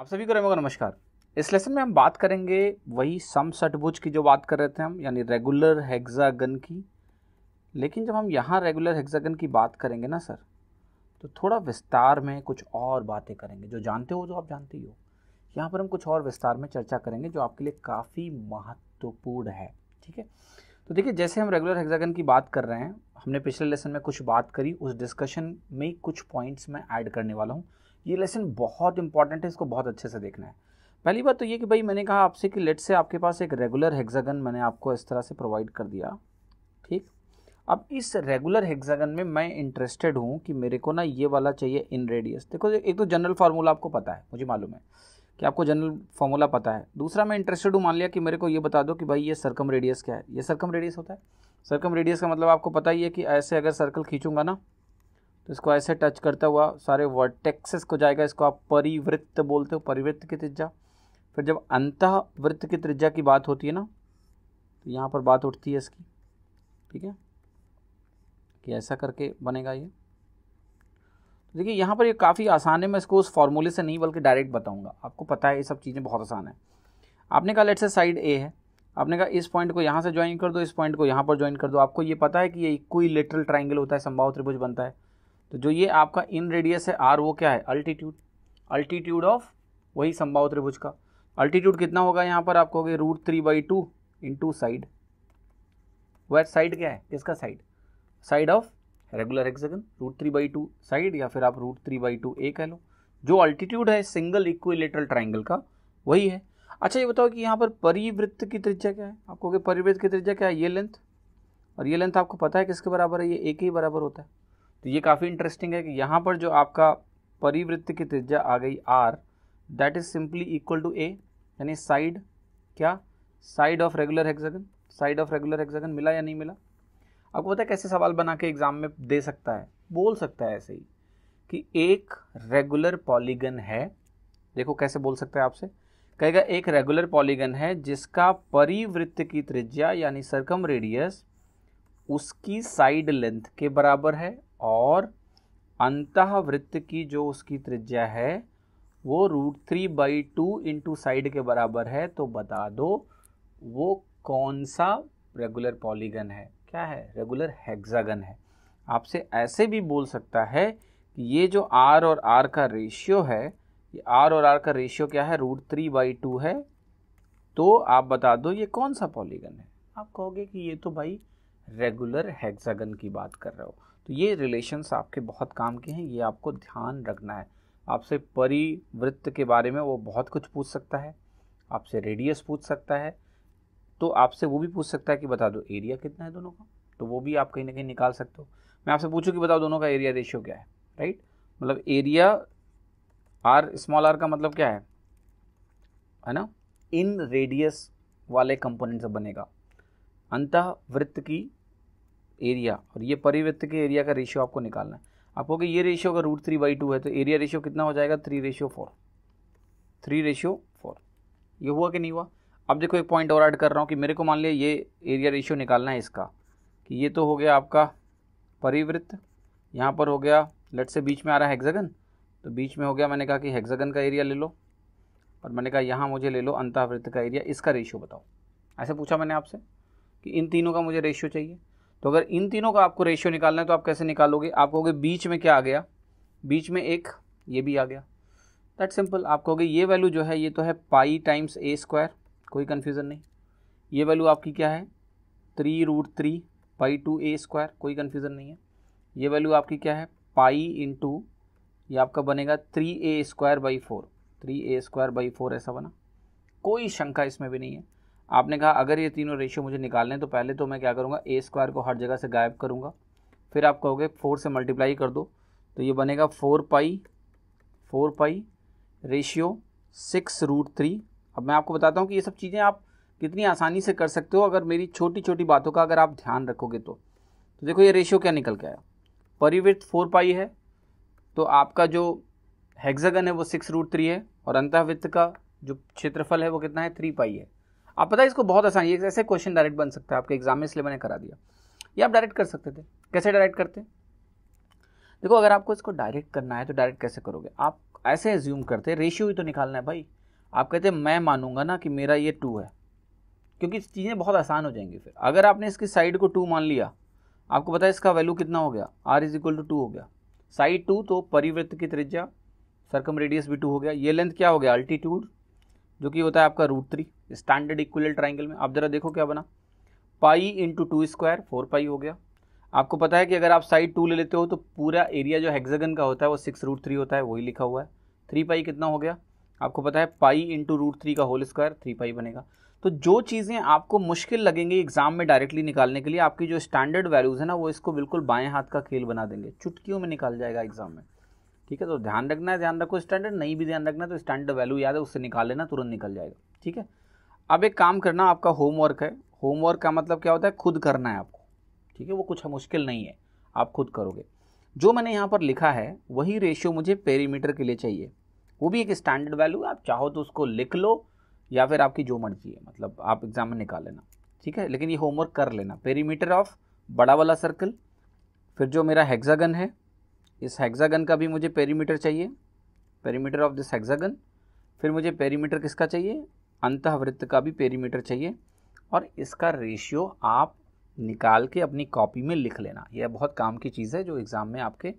आप सभी को रेमो का नमस्कार इस लेसन में हम बात करेंगे वही सम सटभुज की जो बात कर रहे थे हम यानी रेगुलर हेक्सागन की लेकिन जब हम यहाँ रेगुलर हेक्सागन की बात करेंगे ना सर तो थोड़ा विस्तार में कुछ और बातें करेंगे जो जानते हो जो आप जानते ही हो यहाँ पर हम कुछ और विस्तार में चर्चा करेंगे जो आपके लिए काफ़ी महत्वपूर्ण है ठीक है तो देखिए जैसे हम रेगुलर हेक्सागन की बात कर रहे हैं हमने पिछले लेसन में कुछ बात करी उस डिस्कशन में कुछ पॉइंट्स मैं ऐड करने वाला हूँ ये लेसन बहुत इंपॉर्टेंट है इसको बहुत अच्छे से देखना है पहली बात तो ये कि भाई मैंने कहा आपसे कि लेट से आपके पास एक रेगुलर हेक्सागन मैंने आपको इस तरह से प्रोवाइड कर दिया ठीक अब इस रेगुलर हेक्सागन में मैं इंटरेस्टेड हूँ कि मेरे को ना ये वाला चाहिए इन रेडियस देखो एक तो जनरल फार्मूला आपको पता है मुझे मालूम है कि आपको जनरल फार्मूला पता है दूसरा मैं इंटरेस्टेड हूँ मान लिया कि मेरे को ये बता दो कि भाई ये सर्कम रेडियस क्या है ये सर्कम रेडियस होता है सर्कम रेडियस का मतलब आपको पता ही है कि ऐसे अगर सर्कल खींचूंगा ना तो इसको ऐसे टच करता हुआ सारे वर्टेक्सेस को जाएगा इसको आप परिवृत्त बोलते हो परिवृत्त की त्रिज्या फिर जब अंत वृत्त की त्रिज्या की बात होती है ना तो यहाँ पर बात उठती है इसकी ठीक है कि ऐसा करके बनेगा ये तो देखिए यहाँ पर ये काफ़ी आसान है मैं इसको उस फॉर्मूले से नहीं बल्कि डायरेक्ट बताऊँगा आपको पता है ये सब चीज़ें बहुत आसान है आपने कहा लेट से साइड ए है आपने कहा इस पॉइंट को यहाँ से ज्वाइन कर दो इस पॉइंट को यहाँ पर ज्वाइन कर दो आपको ये पता है कि ये इक्वी लेटरल ट्राइंगल होता है संभाव त्रिभुज बनता है तो जो ये आपका इन रेडियस है आर वो क्या है अल्टीट्यूड अल्टीट्यूड ऑफ वही संभाव त्रिभुज का अल्टीट्यूड कितना होगा यहाँ पर आपको होगी root three by two into side वह साइड क्या है किसका side side of regular hexagon root three by two side या फिर आप root three by two a कह लो जो अल्टीट्यूड है सिंगल इक्विलेटरल ट्राइंगल का वही है अच्छा ये बताओ कि यहाँ पर परिवृत्त की त्रिज्या क्या है आपको परिवृत्त की त्रिज्या क्या है ये लेंथ और ये लेंथ आपको पता है किसके बराबर है ये ए के ही बराबर होता है तो ये काफ़ी इंटरेस्टिंग है कि यहाँ पर जो आपका परिवृत्त की त्रिज्या आ गई R that is simply equal to a यानी साइड क्या side of regular hexagon side of regular hexagon मिला या नहीं मिला आपको पता है कैसे सवाल बना के एग्जाम में दे सकता है बोल सकता है ऐसे ही कि एक रेगुलर पॉलीगन है देखो कैसे बोल सकता है आपसे कहेगा एक रेगुलर पॉलीगन है जिसका परिवृत्त की त्रिज्या यानी सरकम रेडियस उसकी साइड लेंथ के बराबर है और अंतःवृत्त की जो उसकी त्रिज्या है वो root three by two into side के बराबर है तो बता दो वो कौन सा रेगुलर पॉलीगन है क्या है रेगुलर हेक्सागन है आपसे ऐसे भी बोल सकता है कि ये जो आर और आर का रेशियो है ये आर और आर का रेशियो क्या है रूट थ्री बाई टू है तो आप बता दो ये कौन सा पॉलीगन है आप कहोगे कि ये तो भाई रेगुलर हेक्सागन की बात कर रहे हो तो ये रिलेशंस आपके बहुत काम के हैं ये आपको ध्यान रखना है आपसे परिवृत्त के बारे में वो बहुत कुछ पूछ सकता है आपसे रेडियस पूछ सकता है तो आपसे वो भी पूछ सकता है कि बता दो एरिया कितना है दोनों का तो वो भी आप कहीं ना कहीं निकाल सकते हो मैं आपसे पूछूँ कि बताओ दोनों का एरिया रेशियो क्या है राइट मतलब एरिया आर स्मॉल आर का मतलब क्या है है ना इन रेडियस वाले कंपोनेंट से बनेगा अंत वृत्त की एरिया और ये परिवृत्त के एरिया का रेशियो आपको निकालना है आपको कि ये रेशियो अगर रूट थ्री बाई टू है तो एरिया रेशियो कितना हो जाएगा three ratio four three ratio four ये हुआ कि नहीं हुआ अब देखो एक पॉइंट और ऐड कर रहा हूँ कि मेरे को मान लिया ये एरिया रेशियो निकालना है इसका कि ये तो हो गया आपका परिवृत्त यहाँ पर हो गया लेट से बीच में आ रहा है हेक्सागन तो बीच में हो गया मैंने कहा कि हेक्सागन का एरिया ले लो और मैंने कहा यहाँ मुझे ले लो अंतःवृत्त का एरिया इसका रेशियो बताओ ऐसे पूछा मैंने आपसे कि इन तीनों का मुझे रेशियो चाहिए तो अगर इन तीनों का आपको रेशियो निकालना है तो आप कैसे निकालोगे आप कहोगे बीच में क्या आ गया बीच में एक ये भी आ गया दैट सिंपल आप कहोगे ये वैल्यू जो है ये तो है पाई टाइम्स ए स्क्वायर कोई कन्फ्यूज़न नहीं ये वैल्यू आपकी क्या है three root three pi two a square कोई कन्फ्यूज़न नहीं है ये वैल्यू आपकी क्या है पाई टू ये आपका बनेगा three a square by four three a square by four ऐसा बना कोई शंका इसमें भी नहीं है आपने कहा अगर ये तीनों रेशियो मुझे निकालने तो पहले तो मैं क्या करूँगा ए स्क्वायर को हर जगह से गायब करूँगा फिर आप कहोगे फोर से मल्टीप्लाई कर दो तो ये बनेगा four pi four pi ratio six root three अब मैं आपको बताता हूँ कि ये सब चीज़ें आप कितनी आसानी से कर सकते हो अगर मेरी छोटी छोटी बातों का अगर आप ध्यान रखोगे तो तो देखो ये रेशियो क्या निकल के आया परिवृत्त फोर पाई है तो आपका जो हेक्सागन है वो सिक्स रूट थ्री है और अंतःवृत्त का जो क्षेत्रफल है वो कितना है थ्री पाई है आप पता है इसको बहुत आसान ये ऐसे क्वेश्चन डायरेक्ट बन सकता है आपके एग्जाम में इसलिए मैंने करा दिया ये आप डायरेक्ट कर सकते थे कैसे डायरेक्ट करते देखो अगर आपको इसको डायरेक्ट करना है तो डायरेक्ट कैसे करोगे आप ऐसे एज्यूम करते रेशियो ही तो निकालना है भाई आप कहते मैं मानूंगा ना कि मेरा ये टू है क्योंकि चीज़ें बहुत आसान हो जाएंगी फिर अगर आपने इसकी साइड को टू मान लिया आपको पता है इसका वैल्यू कितना हो गया R is equal to two हो गया साइड टू तो परिवृत्त की त्रिज्या सरकम रेडियस भी टू हो गया ये लेंथ क्या हो गया अल्टीट्यूड जो कि होता है आपका root three standard equal triangle में आप ज़रा देखो क्या बना pi into two square four pi हो गया आपको पता है कि अगर आप साइड टू ले लेते हो तो पूरा एरिया जो हेक्सागन का होता है वो सिक्स रूट थ्री होता है वही लिखा हुआ है थ्री पाई कितना हो गया आपको पता है पाई इंटू रूट थ्री का होल स्क्वायर थ्री पाई बनेगा तो जो चीज़ें आपको मुश्किल लगेंगी एग्जाम में डायरेक्टली निकालने के लिए आपकी जो स्टैंडर्ड वैल्यूज़ है ना वो इसको बिल्कुल बाएं हाथ का खेल बना देंगे चुटकियों में निकाल जाएगा एग्जाम में ठीक है तो ध्यान रखना है ध्यान रखो स्टैंडर्ड नहीं भी ध्यान रखना तो स्टैंडर्ड वैल्यू याद है उससे निकाल लेना तुरंत निकल जाएगा ठीक है अब एक काम करना आपका होमवर्क है होमवर्क का मतलब क्या होता है खुद करना है आपको ठीक है वो कुछ मुश्किल नहीं है आप खुद करोगे जो मैंने यहाँ पर लिखा है वही रेशियो मुझे पेरीमीटर के लिए चाहिए वो भी एक स्टैंडर्ड वैल्यू आप चाहो तो उसको लिख लो या फिर आपकी जो मर्जी है मतलब आप एग्जाम में निकाल लेना ठीक है लेकिन ये होमवर्क कर लेना पेरीमीटर ऑफ बड़ा वाला सर्कल फिर जो मेरा हेक्सागन है इस हेक्सागन का भी मुझे पेरीमीटर चाहिए पेरीमीटर ऑफ दिस हेक्सागन फिर मुझे पेरीमीटर किसका चाहिए अंतवृत्त का भी पेरीमीटर चाहिए और इसका रेशियो आप निकाल के अपनी कॉपी में लिख लेना यह बहुत काम की चीज़ है जो एग्ज़ाम में आपके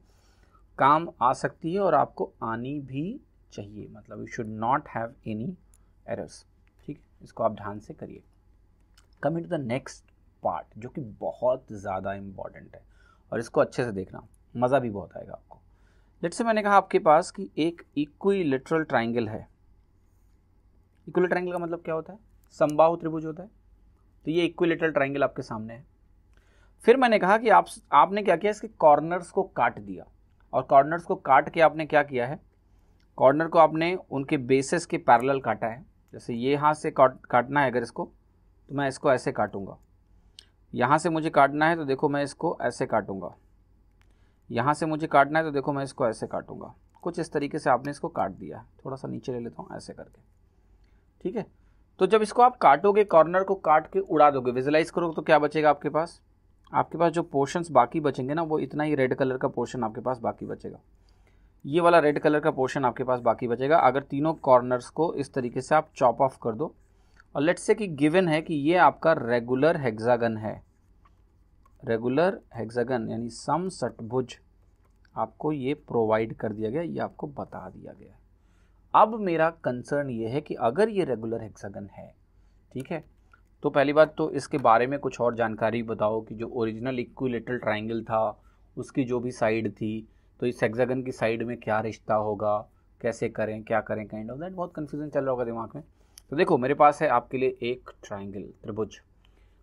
काम आ सकती है और आपको आनी भी चाहिए मतलब you should not have any errors ठीक इसको आप ध्यान से करिए coming to the next part जो कि बहुत ज़्यादा इम्पॉर्टेंट है और इसको अच्छे से देखना मज़ा भी बहुत आएगा आपको लेट से मैंने कहा आपके पास कि एक इक्वी लिटरल ट्राइंगल है इक्विलेटर ट्राइंगल का मतलब क्या होता है संबाहु त्रिभुज होता है तो ये इक्विलेटर ट्राइंगल आपके सामने है फिर मैंने कहा कि आप आपने क्या किया इसके कॉर्नर्स को काट दिया और कॉर्नर्स को काट के आपने क्या किया है कॉर्नर को आपने उनके बेसिस के पैरेलल काटा है जैसे ये हाथ से काट काटना है अगर इसको तो मैं इसको ऐसे काटूंगा यहाँ से मुझे काटना है तो देखो मैं इसको ऐसे काटूंगा यहाँ से मुझे काटना है तो देखो मैं इसको ऐसे काटूंगा कुछ इस तरीके से आपने इसको काट दिया थोड़ा सा नीचे ले लेता हूँ ऐसे करके ठीक है तो जब इसको आप काटोगे कॉर्नर को काट के उड़ा दोगे विजुलाइज करोगे तो क्या बचेगा आपके पास आपके पास जो पोर्शंस बाकी बचेंगे ना वो इतना ही रेड कलर का पोर्शन आपके पास बाकी बचेगा ये वाला रेड कलर का पोर्शन आपके पास बाकी बचेगा अगर तीनों कॉर्नर्स को इस तरीके से आप चॉप ऑफ कर दो और लेट्स से कि गिवन है कि ये आपका रेगुलर हेक्सागन है रेगुलर हेक्सागन यानी सम सटभुज आपको ये प्रोवाइड कर दिया गया ये आपको बता दिया गया है अब मेरा कंसर्न ये है कि अगर ये रेगुलर हेक्सागन है ठीक है तो पहली बात तो इसके बारे में कुछ और जानकारी बताओ कि जो ओरिजिनल इक्विलेटरल ट्राइंगल था उसकी जो भी साइड थी तो इस हेक्सागन की साइड में क्या रिश्ता होगा कैसे करें क्या करें काइंड ऑफ दैट बहुत कन्फ्यूजन चल रहा होगा दिमाग में तो देखो मेरे पास है आपके लिए एक ट्राइंगल त्रिभुज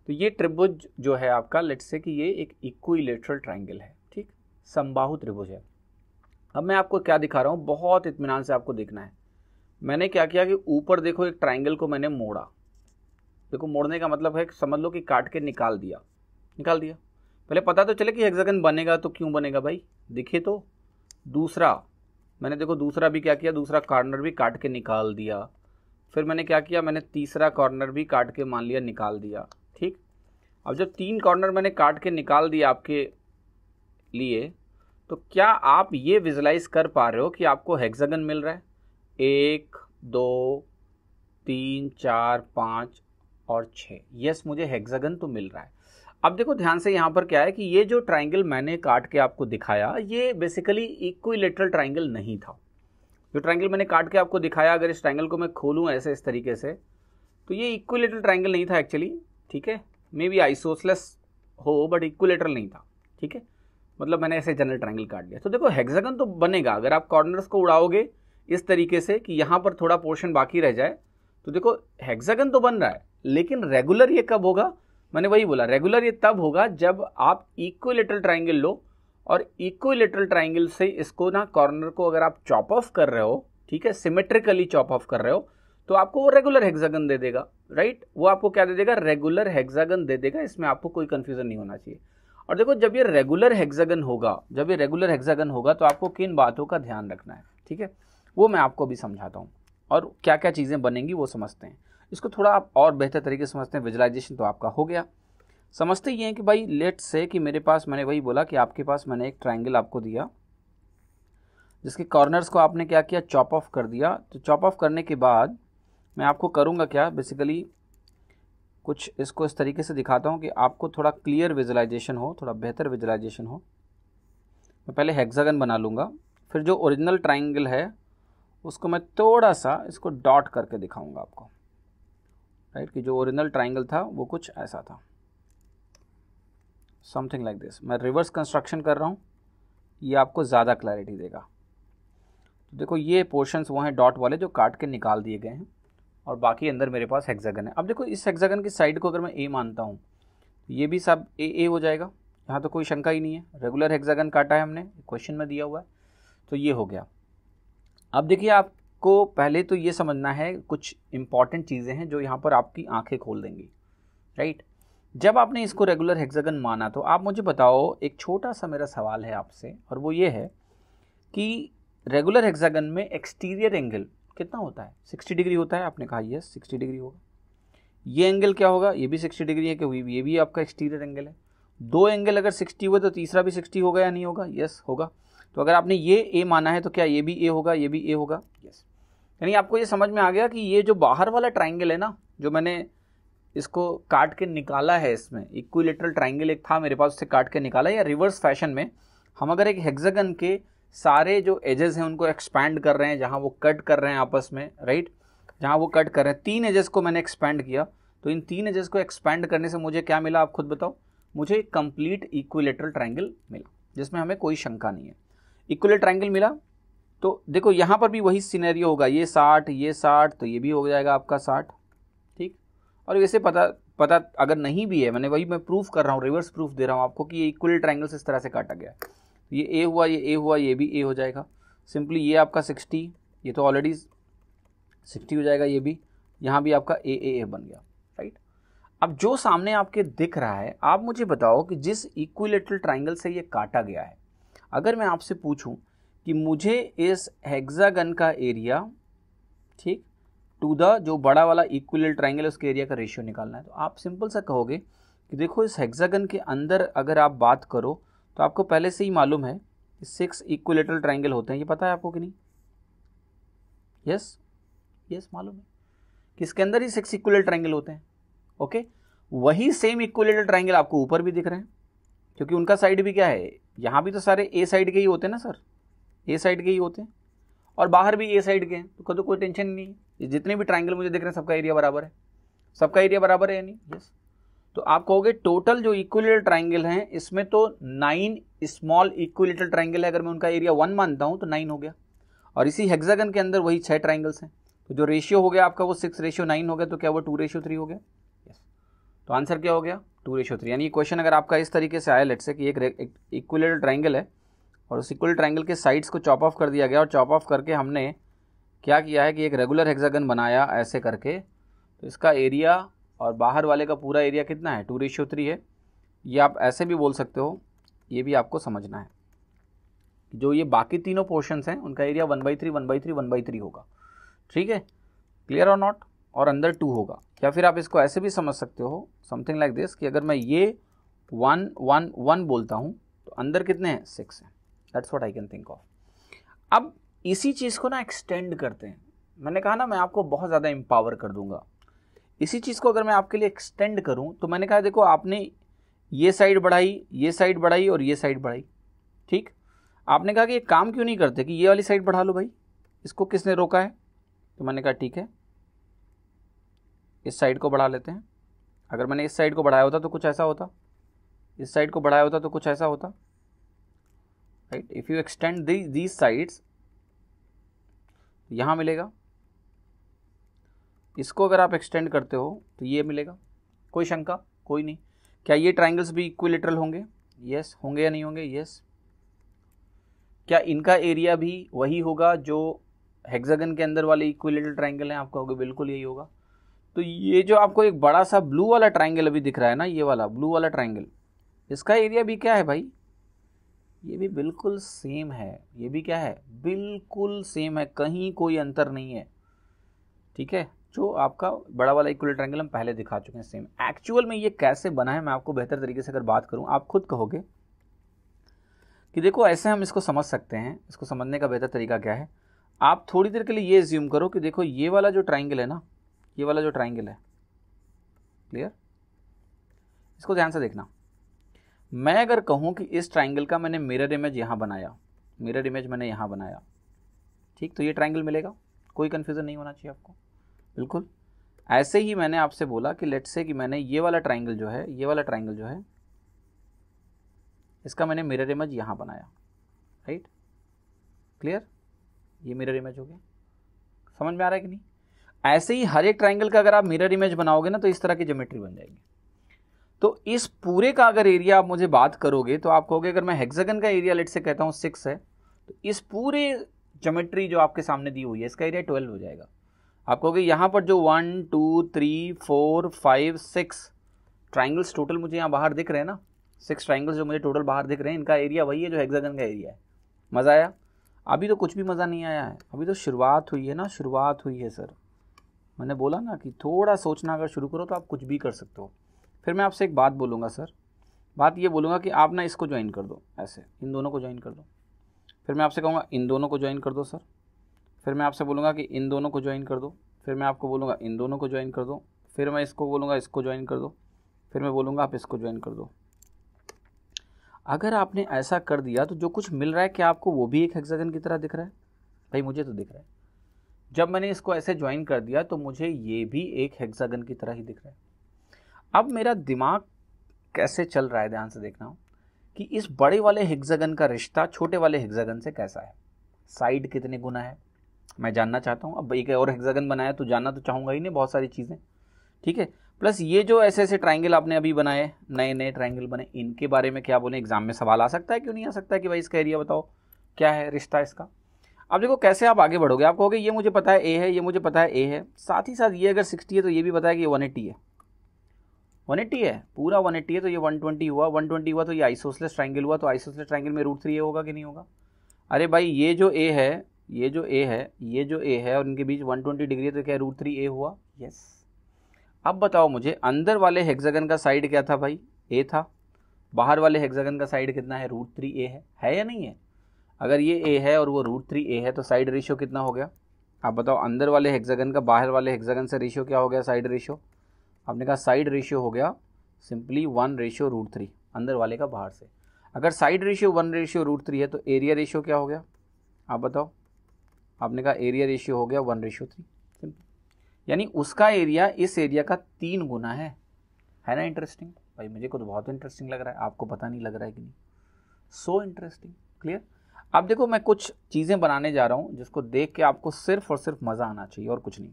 तो ये त्रिभुज जो है आपका लेट से कि ये एक इक्विलेटरल ट्राइंगल है ठीक समबाहु त्रिभुज है अब मैं आपको क्या दिखा रहा हूँ बहुत इतमान से आपको देखना है मैंने क्या किया कि ऊपर देखो एक ट्राइंगल को मैंने मोड़ा देखो मोड़ने का मतलब है समझ लो कि काट के निकाल दिया निकाल दिया पहले पता तो चले कि हेक्सागन बनेगा तो क्यों बनेगा भाई दिखे तो दूसरा मैंने देखो दूसरा भी क्या किया दूसरा कॉर्नर भी काट के निकाल दिया फिर मैंने क्या किया मैंने तीसरा कॉर्नर भी काट के मान लिया निकाल दिया ठीक अब जब तीन कॉर्नर मैंने काट के निकाल दिया आपके लिए तो क्या आप ये विजुलाइज कर पा रहे हो कि आपको हेक्सागन मिल रहा है एक दो तीन चार पाँच और छः यस मुझे हेक्सागन तो मिल रहा है अब देखो ध्यान से यहाँ पर क्या है कि ये जो ट्राइंगल मैंने काट के आपको दिखाया ये बेसिकली इक्विलेटरल ट्राइंगल नहीं था जो ट्राइंगल मैंने काट के आपको दिखाया अगर इस ट्राइंगल को मैं खोलूँ ऐसे इस तरीके से तो ये इक्विलेटरल ट्राइंगल नहीं था एक्चुअली ठीक है मे बी आइसोसलेस हो बट इक्विलेटरल नहीं था ठीक है मतलब मैंने ऐसे जनरल ट्राइंगल काट दिया तो देखो हेक्सागन तो बनेगा अगर आप कॉर्नर्स को उड़ाओगे इस तरीके से कि यहाँ पर थोड़ा पोर्शन बाकी रह जाए तो देखो हेक्सागन तो बन रहा है लेकिन रेगुलर ये कब होगा मैंने वही बोला रेगुलर ये तब होगा जब आप इक्विलेटरल ट्राइंगल लो और इक्विलेटरल ट्राइंगल से इसको ना कॉर्नर को अगर आप चॉप ऑफ कर रहे हो ठीक है सिमेट्रिकली चॉप ऑफ कर रहे हो तो आपको वो रेगुलर हेक्सागन दे देगा राइट वो आपको क्या दे देगा रेगुलर हेक्सागन दे देगा इसमें आपको कोई कन्फ्यूजन नहीं होना चाहिए और देखो जब ये रेगुलर हेक्सागन होगा जब ये रेगुलर हेक्सागन होगा तो आपको किन बातों का ध्यान रखना है ठीक है वो मैं आपको अभी समझाता हूँ और क्या क्या चीज़ें बनेंगी वो समझते हैं इसको थोड़ा आप और बेहतर तरीके से समझते हैं विजुलाइजेशन तो आपका हो गया समझते ये हैं कि भाई लेट से कि मेरे पास मैंने वही बोला कि आपके पास मैंने एक ट्राइंगल आपको दिया जिसके कॉर्नर्स को आपने क्या किया चॉप ऑफ कर दिया तो चॉप ऑफ करने के बाद मैं आपको करूँगा क्या बेसिकली कुछ इसको इस तरीके से दिखाता हूँ कि आपको थोड़ा क्लियर विजुलाइजेशन हो थोड़ा बेहतर विजुलाइजेशन हो मैं पहले हेक्सागन बना लूँगा फिर जो ओरिजिनल ट्राइंगल है उसको मैं थोड़ा सा इसको डॉट करके दिखाऊंगा आपको राइट कि जो ओरिजिनल ट्राइंगल था वो कुछ ऐसा था समथिंग लाइक दिस मैं रिवर्स कंस्ट्रक्शन कर रहा हूँ ये आपको ज़्यादा क्लैरिटी देगा तो देखो ये पोर्शंस वो हैं डॉट वाले जो काट के निकाल दिए गए हैं और बाकी अंदर मेरे पास हेक्सागन है अब देखो इस हेक्सागन की साइड को अगर मैं ए मानता हूँ तो ये भी सब ए ए हो जाएगा यहाँ तो कोई शंका ही नहीं है रेगुलर हेक्सागन काटा है हमने क्वेश्चन में दिया हुआ है तो ये हो गया अब देखिए आपको पहले तो ये समझना है कुछ इंपॉर्टेंट चीज़ें हैं जो यहाँ पर आपकी आंखें खोल देंगी राइट जब आपने इसको रेगुलर हेक्सागन माना तो आप मुझे बताओ एक छोटा सा मेरा सवाल है आपसे और वो ये है कि रेगुलर हेक्सागन में एक्सटीरियर एंगल कितना होता है 60 डिग्री होता है आपने कहा यस 60 डिग्री होगा ये एंगल क्या होगा ये भी 60 डिग्री है क्योंकि ये भी आपका एक्सटीरियर एंगल है दो एंगल अगर 60 हुए तो तीसरा भी 60 होगा या नहीं होगा यस होगा तो अगर आपने ये ए माना है तो क्या ये भी ए होगा ये भी ए होगा यस यानी आपको ये समझ में आ गया कि ये जो बाहर वाला ट्राइंगल है ना जो मैंने इसको काट के निकाला है इसमें इक्विलेटरल ट्राइंगल एक था मेरे पास उसे काट के निकाला या रिवर्स फैशन में हम अगर एक हेक्सागन के सारे जो एजेस हैं उनको एक्सपैंड कर रहे हैं जहाँ वो कट कर रहे हैं आपस में राइट जहाँ वो कट कर रहे हैं तीन एजेस को मैंने एक्सपैंड किया तो इन तीन एजेस को एक्सपैंड करने से मुझे क्या मिला आप खुद बताओ मुझे एक कंप्लीट इक्विलेटरल ट्राइंगल मिला जिसमें हमें कोई शंका नहीं है इक्वल ट्राइंगल मिला तो देखो यहाँ पर भी वही सीनेरियो होगा ये साठ ये साठ तो ये भी हो जाएगा आपका साठ ठीक और वैसे पता पता अगर नहीं भी है मैंने वही मैं प्रूफ कर रहा हूँ रिवर्स प्रूफ दे रहा हूँ आपको कि ये इक्वल ट्राइंगल से इस तरह से काटा गया ये ए हुआ ये ए हुआ ये भी ए हो जाएगा सिंपली ये आपका सिक्सटी ये तो ऑलरेडी सिक्सटी हो जाएगा ये भी यहाँ भी आपका ए ए ए बन गया राइट अब जो सामने आपके दिख रहा है आप मुझे बताओ कि जिस इक्विलेटरल ट्राइंगल से ये काटा गया है अगर मैं आपसे पूछूं कि मुझे इस हेक्सागन का एरिया ठीक टू द जो बड़ा वाला इक्वल ट्राइंगल उसके एरिया का रेशियो निकालना है तो आप सिंपल सा कहोगे कि देखो इस हेक्सागन के अंदर अगर आप बात करो तो आपको पहले से ही मालूम है कि सिक्स इक्वलेटर ट्राइंगल होते हैं ये पता है आपको कि नहीं यस यस मालूम है कि इसके अंदर ही सिक्स इक्वलेटर ट्राइंगल होते हैं ओके वही सेम इक्वलेटर ट्राइंगल आपको ऊपर भी दिख रहे हैं क्योंकि उनका साइड भी क्या है यहाँ भी तो सारे ए साइड के ही होते हैं ना सर ए साइड के ही होते हैं और बाहर भी ए साइड के हैं तो कदो कोई टेंशन नहीं है जितने भी ट्राइंगल मुझे देख रहे हैं सबका एरिया बराबर है सबका एरिया बराबर है या नहीं यस तो आप कहोगे टोटल जो इक्वलिटल ट्राइंगल हैं इसमें तो नाइन स्मॉल इक्वलिटल ट्राइंगल है अगर मैं उनका एरिया वन मानता हूँ तो नाइन हो गया और इसी हेक्सागन के अंदर वही छः ट्राइंगल्स हैं तो जो रेशियो हो गया आपका वो सिक्स रेशियो नाइन हो गया तो क्या वो टू रेशियो थ्री हो गया यस तो आंसर क्या हो गया टू रेशो थ्री यानी क्वेश्चन अगर आपका इस तरीके से आया लेट से कि एक इक्वल ट्राइंगल है और उस इक्वल ट्राइंगल के साइड्स को चॉप ऑफ कर दिया गया और चॉप ऑफ करके हमने क्या किया है कि एक रेगुलर हेक्सागन बनाया ऐसे करके तो इसका एरिया और बाहर वाले का पूरा एरिया कितना है टू रेशियो थ्री है ये आप ऐसे भी बोल सकते हो ये भी आपको समझना है जो ये बाकी तीनों पोर्शंस हैं उनका area one by three one by three one by three होगा ठीक है क्लियर और नॉट और अंदर टू होगा या फिर आप इसको ऐसे भी समझ सकते हो समथिंग लाइक दिस कि अगर मैं ये वन वन वन बोलता हूँ तो अंदर कितने हैं सिक्स हैं that's what I can think of अब इसी चीज़ को ना एक्सटेंड करते हैं मैंने कहा ना मैं आपको बहुत ज़्यादा एम्पावर कर दूंगा इसी चीज़ को अगर मैं आपके लिए एक्सटेंड करूँ तो मैंने कहा देखो आपने ये साइड बढ़ाई ये साइड बढ़ाई और ये साइड बढ़ाई ठीक आपने कहा कि ये काम क्यों नहीं करते कि ये वाली साइड बढ़ा लो भाई इसको किसने रोका है तो मैंने कहा ठीक है इस साइड को बढ़ा लेते हैं अगर मैंने इस साइड को बढ़ाया होता तो कुछ ऐसा होता इस साइड को बढ़ाया होता तो कुछ ऐसा होता right if you extend these sides यहाँ मिलेगा इसको अगर आप एक्सटेंड करते हो तो ये मिलेगा कोई शंका कोई नहीं क्या ये ट्राइंगल्स भी इक्विलेटरल होंगे यस yes. होंगे या नहीं होंगे यस yes. क्या इनका एरिया भी वही होगा जो हेक्सागन के अंदर वाले इक्विलेटरल ट्राइंगल हैं आप कहोगे बिल्कुल यही होगा तो ये जो आपको एक बड़ा सा ब्लू वाला ट्राइंगल अभी दिख रहा है ना ये वाला ब्लू वाला ट्राइंगल इसका एरिया भी क्या है भाई ये भी बिल्कुल सेम है ये भी क्या है बिल्कुल सेम है कहीं कोई अंतर नहीं है ठीक है जो आपका बड़ा वाला इक्वल ट्राइंगल हम पहले दिखा चुके हैं सेम एक्चुअल में ये कैसे बना है मैं आपको बेहतर तरीके से अगर बात करूँ आप खुद कहोगे कि देखो ऐसे हम इसको समझ सकते हैं इसको समझने का बेहतर तरीका क्या है आप थोड़ी देर के लिए ये ज्यूम करो कि देखो ये वाला जो ट्राइंगल है ना ये वाला जो ट्राइंगल है क्लियर इसको ध्यान से देखना मैं अगर कहूँ कि इस ट्राइंगल का मैंने मिरर इमेज यहाँ बनाया मिरर इमेज मैंने यहाँ बनाया ठीक तो ये ट्राइंगल मिलेगा कोई कन्फ्यूज़न नहीं होना चाहिए आपको बिल्कुल ऐसे ही मैंने आपसे बोला कि लेट से कि मैंने ये वाला ट्राइंगल जो है ये वाला ट्राइंगल जो है इसका मैंने मिरर इमेज यहाँ बनाया राइट क्लियर ये मिरर इमेज हो गया समझ में आ रहा है कि नहीं ऐसे ही हर एक ट्राइंगल का अगर आप मिरर इमेज बनाओगे ना तो इस तरह की ज्योमेट्री बन जाएगी तो इस पूरे का अगर एरिया आप मुझे बात करोगे तो आप कहोगे अगर मैं हेक्सागन का एरिया लेट से कहता हूँ सिक्स है तो इस पूरे ज्योमेट्री जो आपके सामने दी हुई है इसका एरिया ट्वेल्व हो जाएगा आप कहोगे यहाँ पर जो one two three four five six triangles total मुझे यहाँ बाहर दिख रहे हैं ना सिक्स ट्राइंगल्स जो मुझे टोटल बाहर दिख रहे हैं इनका एरिया वही है जो हेक्सागन का एरिया है मज़ा आया अभी तो कुछ भी मज़ा नहीं आया है अभी तो शुरुआत हुई है ना शुरुआत हुई है सर मैंने बोला ना कि थोड़ा सोचना अगर शुरू करो तो आप कुछ भी कर सकते हो फिर मैं आपसे एक बात बोलूँगा सर बात ये बोलूँगा कि आप ना इसको ज्वाइन कर दो ऐसे इन दोनों को ज्वाइन कर दो फिर मैं आपसे कहूँगा इन दोनों को ज्वाइन कर दो सर फिर मैं आपसे बोलूँगा कि इन दोनों को ज्वाइन कर दो फिर मैं आपको बोलूँगा इन दोनों को ज्वाइन कर दो फिर मैं इसको बोलूँगा इसको ज्वाइन कर दो फिर मैं बोलूँगा आप इसको ज्वाइन कर दो अगर आपने ऐसा कर दिया तो जो कुछ मिल रहा है क्या आपको वो भी एक हेक्सागन की तरह दिख रहा है भाई मुझे तो दिख रहा है जब मैंने इसको ऐसे ज्वाइन कर दिया तो मुझे ये भी एक हेक्सागन की तरह ही दिख रहा है अब मेरा दिमाग कैसे चल रहा है ध्यान से देखना हो कि इस बड़े वाले हेक्सागन का रिश्ता छोटे वाले हेक्सागन से कैसा है साइड कितने गुना है मैं जानना चाहता हूँ अब एक और हेक्सागन बनाया तो जानना तो चाहूँगा ही नहीं बहुत सारी चीज़ें ठीक है प्लस ये जो ऐसे ऐसे ट्राइंगल आपने अभी बनाए नए नए ट्राइंगल बने इनके बारे में क्या बोले एग्जाम में सवाल आ सकता है क्यों नहीं आ सकता है कि भाई इसका एरिया बताओ क्या है रिश्ता इसका अब देखो कैसे आप आगे बढ़ोगे आप कहोगे ये मुझे पता है ए है ये मुझे पता है ए है साथ ही साथ ये अगर सिक्सटी है तो ये भी पता है कि ये वन एट्टी है वन एट्टी है पूरा वन एट्टी है तो ये वन ट्वेंटी हुआ वन ट्वेंटी हुआ तो ये आइसोसलेस ट्राइंगल हुआ तो आइसोसलेस ट्राइंगल में रूट थ्री ए होगा कि नहीं होगा अरे भाई ये जो ए है ये जो ए है ये जो ए है और इनके बीच ट्वेंटी डिग्री है तो क्या रूट थ्री ए हुआ यस अब बताओ मुझे अंदर वाले हेक्सागन का साइड क्या था भाई ए था बाहर वाले हेक्सागन का साइड कितना है रूट थ्री ए है या नहीं है अगर ये ए है और वो रूट थ्री ए है तो साइड रेशियो कितना हो गया आप बताओ अंदर वाले हेक्सागन का बाहर वाले हेक्सागन से रेशियो क्या हो गया साइड रेशियो आपने कहा साइड रेशियो हो गया simply one ratio root three अंदर वाले का बाहर से अगर side ratio one ratio root three है तो एरिया रेशियो क्या हो गया आप बताओ आपने कहा एरिया रेशियो हो गया वन रेशियो थ्री यानी उसका एरिया इस एरिया का तीन गुना है है ना इंटरेस्टिंग भाई मुझे खुद बहुत इंटरेस्टिंग लग रहा है आपको पता नहीं लग रहा है कि नहीं सो इंटरेस्टिंग क्लियर अब देखो मैं कुछ चीज़ें बनाने जा रहा हूँ जिसको देख के आपको सिर्फ और सिर्फ मज़ा आना चाहिए और कुछ नहीं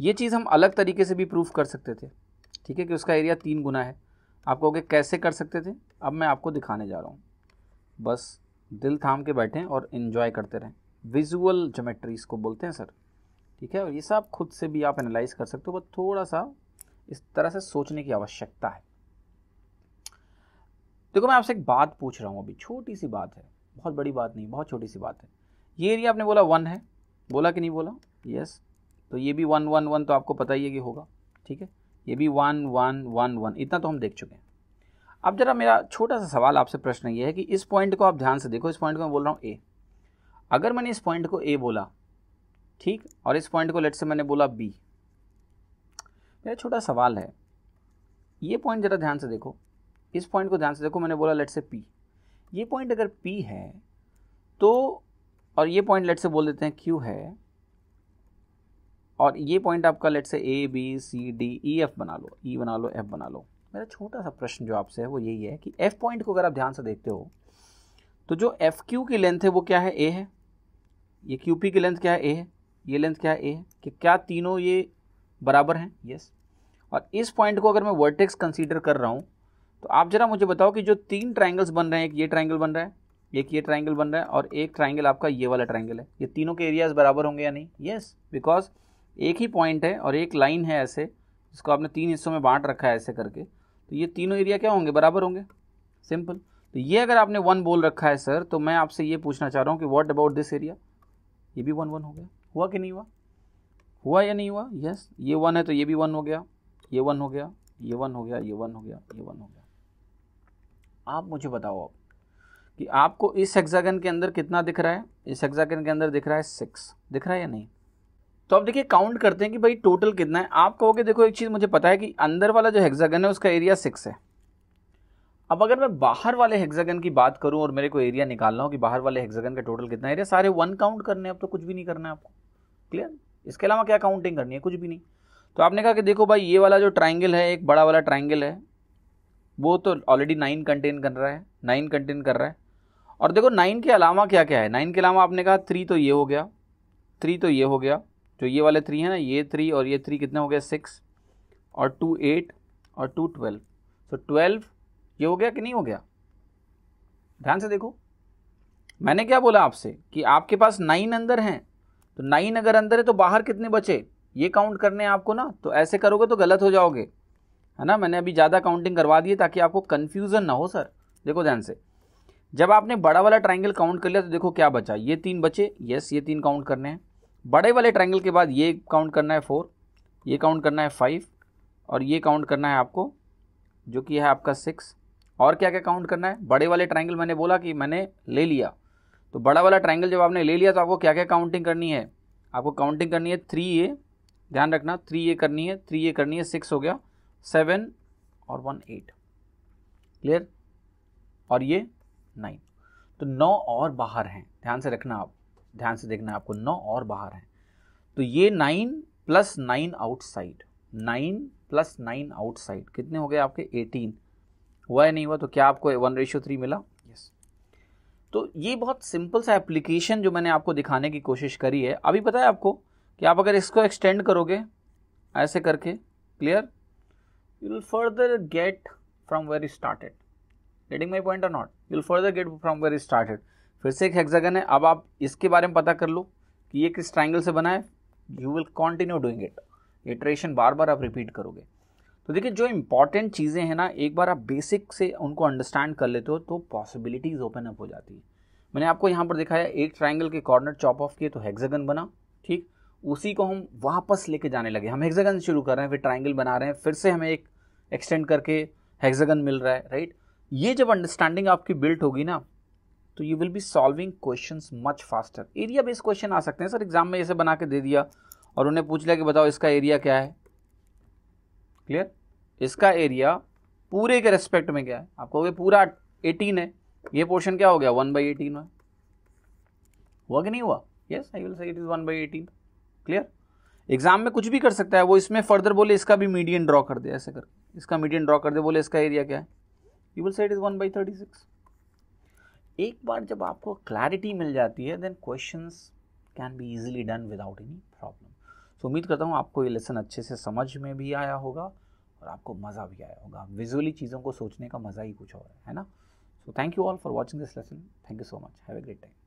ये चीज़ हम अलग तरीके से भी प्रूफ कर सकते थे ठीक है कि उसका एरिया तीन गुना है आप कहोगे कैसे कर सकते थे अब मैं आपको दिखाने जा रहा हूँ बस दिल थाम के बैठें और इन्जॉय करते रहें विजुअल जोमेट्री इसको बोलते हैं सर ठीक है और ये सब खुद से भी आप एनालाइज कर सकते हो बस थोड़ा सा इस तरह से सोचने की आवश्यकता है देखो मैं आपसे एक बात पूछ रहा हूँ अभी छोटी सी बात है बहुत बड़ी बात नहीं बहुत छोटी सी बात है ये एरिया आपने बोला वन है बोला कि नहीं बोला यस तो ये भी वन वन वन तो आपको पता ही है कि होगा ठीक है ये भी वन वन वन वन इतना तो हम देख चुके हैं अब जरा मेरा छोटा सा सवाल आपसे प्रश्न ये है कि इस पॉइंट को आप ध्यान से देखो इस पॉइंट को मैं बोल रहा हूँ ए अगर मैंने इस पॉइंट को ए बोला ठीक और इस पॉइंट को लेट से मैंने बोला बी मेरा छोटा सवाल है ये पॉइंट ज़रा ध्यान से देखो इस पॉइंट को ध्यान से देखो मैंने बोला लेट से पी ये पॉइंट अगर P है तो और ये पॉइंट लेट से बोल देते हैं Q है और ये पॉइंट आपका let say A B C D E F बना लो ई e बना लो एफ बना लो मेरा छोटा सा प्रश्न जो आपसे है वो यही है कि एफ पॉइंट को अगर आप ध्यान से देखते हो तो जो एफ क्यू की लेंथ है वो क्या है ए है ये क्यू पी की लेंथ क्या है ए है ये लेंथ क्या है ए है कि क्या तीनों ये बराबर हैं यस और इस पॉइंट को अगर मैं वर्टेक्स कंसीडर कर रहा हूँ तो आप जरा मुझे बताओ कि जो तीन ट्राइंगल्स बन रहे हैं एक ये ट्राइंगल बन रहा है एक ये ट्राइंगल बन रहा है और एक ट्राइंगल आपका ये वाला ट्राइंगल है ये तीनों के एरियाज बराबर होंगे या नहीं येस बिकॉज एक ही पॉइंट है और एक लाइन है ऐसे जिसको आपने तीन हिस्सों में बांट रखा है ऐसे करके तो ये तीनों एरिया क्या होंगे बराबर होंगे सिंपल तो ये अगर आपने वन बोल रखा है सर तो मैं आपसे ये पूछना चाह रहा हूँ कि वॉट अबाउट दिस एरिया ये भी वन वन हो गया हुआ कि नहीं हुआ हुआ या नहीं हुआ यस yes. ये वन है तो ये भी वन हो गया ये वन हो गया ये वन हो गया ये वन हो गया ये वन हो गया आप मुझे बताओ आप कि आपको इस हेक्सागन के अंदर कितना दिख रहा है इस हेक्सागन के अंदर दिख रहा है सिक्स दिख रहा है या नहीं तो आप देखिए काउंट करते हैं कि भाई टोटल कितना है आप कहोगे देखो एक चीज़ मुझे पता है कि अंदर वाला जो हेक्सागन है उसका एरिया सिक्स है अब अगर मैं बाहर वाले हेक्सागन की बात करूं और मेरे को एरिया निकालना हो कि बाहर वाले हेक्सागन का टोटल कितना एरिया सारे वन काउंट करने अब तो कुछ भी नहीं करना है आपको क्लियर इसके अलावा क्या काउंटिंग करनी है कुछ भी नहीं तो आपने कहा कि देखो भाई ये वाला जो ट्राइंगल है एक बड़ा वाला ट्राइंगल है वो तो ऑलरेडी नाइन कंटेन कर रहा है नाइन कंटेन कर रहा है और देखो नाइन के अलावा क्या क्या है नाइन के अलावा आपने कहा थ्री तो ये हो गया थ्री तो ये हो गया जो ये वाले थ्री हैं ना ये थ्री और ये थ्री कितने हो गया सिक्स और टू एट और टू ट्वेल्व तो ट्वेल्व ये हो गया कि नहीं हो गया ध्यान से देखो मैंने क्या बोला आपसे कि आपके पास नाइन अंदर हैं तो नाइन अगर अंदर है तो बाहर कितने बचे ये काउंट करने हैं आपको ना तो ऐसे करोगे तो गलत हो जाओगे है ना मैंने अभी ज़्यादा काउंटिंग करवा दी है ताकि आपको कन्फ्यूज़न ना हो सर देखो ध्यान से जब आपने बड़ा वाला ट्राइंगल काउंट कर लिया तो देखो क्या बचा ये तीन बचे यस ये तीन काउंट करने हैं बड़े वाले ट्राइंगल के बाद ये काउंट करना है फोर ये काउंट करना है फाइव और ये काउंट करना है आपको जो कि है आपका सिक्स और क्या क्या काउंट करना है बड़े वाले ट्राइंगल मैंने बोला कि मैंने ले लिया तो बड़ा वाला ट्राइंगल जब आपने ले लिया तो आपको क्या क्या काउंटिंग करनी है आपको काउंटिंग करनी है थ्री ए ध्यान रखना थ्री ए करनी है थ्री ए करनी है सिक्स हो गया सेवन और वन एट क्लियर और ये नाइन तो नौ और बाहर हैं ध्यान से रखना आप ध्यान से देखना आपको नौ और बाहर हैं तो ये nine plus nine outside nine plus nine outside कितने हो गए आपके एटीन हुआ या नहीं हुआ तो क्या आपको वन रेशियो थ्री मिला यस तो ये बहुत सिंपल सा एप्लीकेशन जो मैंने आपको दिखाने की कोशिश करी है अभी पता है आपको कि आप अगर इसको एक्सटेंड करोगे ऐसे करके clear you will further get from where you started getting my point or not you will further get from where you started फिर से एक हेक्सागन है अब आप इसके बारे में पता कर लो कि ये किस ट्राइंगल से बना है you will continue doing it iteration बार बार आप रिपीट करोगे तो देखिए जो इंपॉर्टेंट चीज़ें हैं ना एक बार आप बेसिक से उनको अंडरस्टैंड कर लेते हो तो पॉसिबिलिटीज़ ओपन अप हो जाती है मैंने आपको यहाँ पर दिखाया एक ट्राइंगल के कॉर्नर चॉप ऑफ किए तो हेक्सागन बना ठीक उसी को हम वापस लेके जाने लगे हम हेक्सागन शुरू कर रहे हैं फिर ट्राइंगल बना रहे हैं फिर से हमें एक एक्सटेंड करके हेक्सागन मिल रहा है राइट ये जब अंडरस्टैंडिंग आपकी बिल्ट होगी ना तो you will be solving question much faster area based question आ सकते हैं सर एग्जाम में ऐसे बना के दे दिया और उन्हें पूछ लिया कि बताओ इसका एरिया क्या है क्लियर इसका एरिया पूरे के रेस्पेक्ट में क्या है आपको ये पूरा एटीन है ये पोर्शन क्या हो गया वन बाई एटीन में हुआ कि नहीं हुआ yes I will say it is one by eighteen clear exam में कुछ भी कर सकता है वो इसमें फर्दर बोले इसका भी मीडियम ड्रॉ कर दे ऐसे करके इसका मीडियन ड्रॉ कर दे बोले इसका एरिया क्या है you will say it is one by thirty six एक बार जब आपको क्लैरिटी मिल जाती है then question can be easily done without any problem so उम्मीद करता हूँ आपको ये लेसन अच्छे से समझ में भी आया होगा और आपको मज़ा भी आया होगा विजुअली चीज़ों को सोचने का मज़ा ही कुछ और है ना so thank you all for watching this lesson thank you so much have a great time